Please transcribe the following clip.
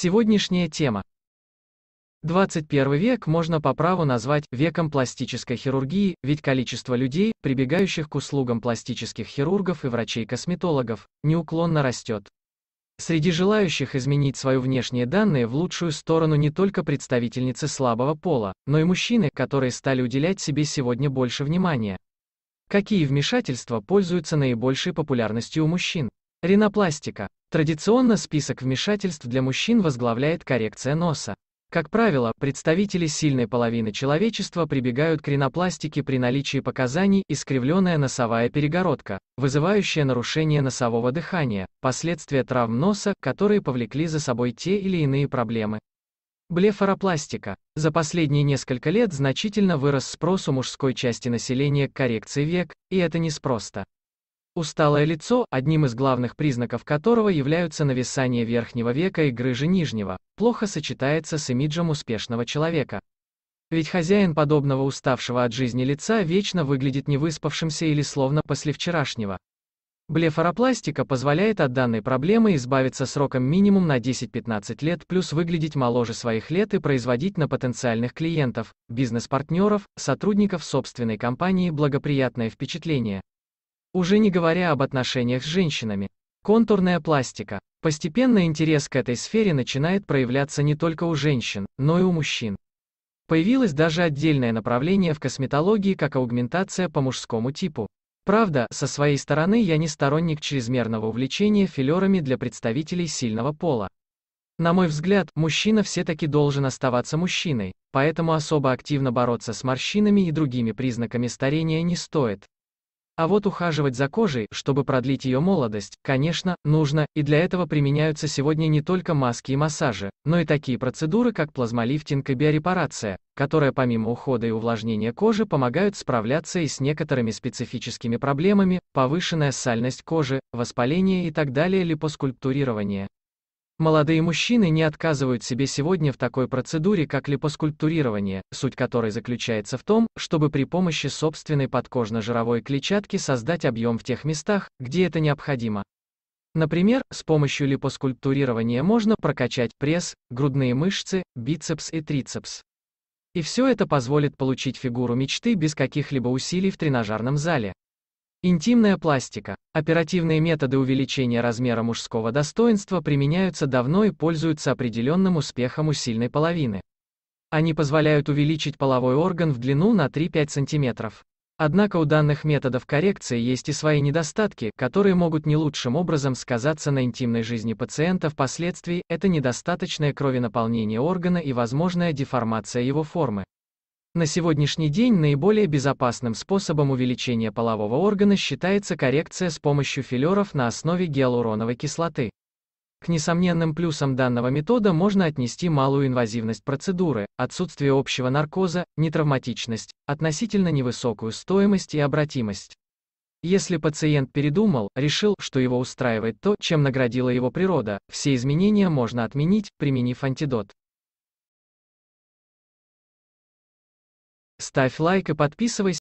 Сегодняшняя тема. 21 век можно по праву назвать веком пластической хирургии, ведь количество людей, прибегающих к услугам пластических хирургов и врачей-косметологов, неуклонно растет. Среди желающих изменить свои внешние данные в лучшую сторону не только представительницы слабого пола, но и мужчины, которые стали уделять себе сегодня больше внимания. Какие вмешательства пользуются наибольшей популярностью у мужчин? Ринопластика. Традиционно список вмешательств для мужчин возглавляет коррекция носа. Как правило, представители сильной половины человечества прибегают к ринопластике при наличии показаний искривленная носовая перегородка, вызывающая нарушение носового дыхания, последствия травм носа, которые повлекли за собой те или иные проблемы. Блефаропластика. За последние несколько лет значительно вырос спрос у мужской части населения к коррекции век, и это неспроста. Усталое лицо, одним из главных признаков которого являются нависание верхнего века и грыжи нижнего, плохо сочетается с имиджем успешного человека. Ведь хозяин подобного уставшего от жизни лица вечно выглядит невыспавшимся или словно после вчерашнего. Блефаропластика позволяет от данной проблемы избавиться сроком минимум на 10-15 лет, плюс выглядеть моложе своих лет и производить на потенциальных клиентов, бизнес-партнеров, сотрудников собственной компании благоприятное впечатление. Уже не говоря об отношениях с женщинами. Контурная пластика. Постепенно интерес к этой сфере начинает проявляться не только у женщин, но и у мужчин. Появилось даже отдельное направление в косметологии как аугментация по мужскому типу. Правда, со своей стороны я не сторонник чрезмерного увлечения филерами для представителей сильного пола. На мой взгляд, мужчина все-таки должен оставаться мужчиной, поэтому особо активно бороться с морщинами и другими признаками старения не стоит. А вот ухаживать за кожей, чтобы продлить ее молодость, конечно, нужно, и для этого применяются сегодня не только маски и массажи, но и такие процедуры, как плазмолифтинг и биорепарация, которые помимо ухода и увлажнения кожи помогают справляться и с некоторыми специфическими проблемами, повышенная сальность кожи, воспаление и так далее, липоскульптурирование. Молодые мужчины не отказывают себе сегодня в такой процедуре, как липоскульптурирование, суть которой заключается в том, чтобы при помощи собственной подкожно-жировой клетчатки создать объем в тех местах, где это необходимо. Например, с помощью липоскульптурирования можно прокачать пресс, грудные мышцы, бицепс и трицепс. И все это позволит получить фигуру мечты без каких-либо усилий в тренажерном зале. Интимная пластика. Оперативные методы увеличения размера мужского достоинства применяются давно и пользуются определенным успехом у сильной половины. Они позволяют увеличить половой орган в длину на 3-5 см. Однако у данных методов коррекции есть и свои недостатки, которые могут не лучшим образом сказаться на интимной жизни пациента впоследствии, это недостаточное кровенаполнение органа и возможная деформация его формы. На сегодняшний день наиболее безопасным способом увеличения полового органа считается коррекция с помощью филлеров на основе гиалуроновой кислоты. К несомненным плюсам данного метода можно отнести малую инвазивность процедуры, отсутствие общего наркоза, нетравматичность, относительно невысокую стоимость и обратимость. Если пациент передумал, решил, что его устраивает то, чем наградила его природа, все изменения можно отменить, применив антидот. Ставь лайк и подписывайся.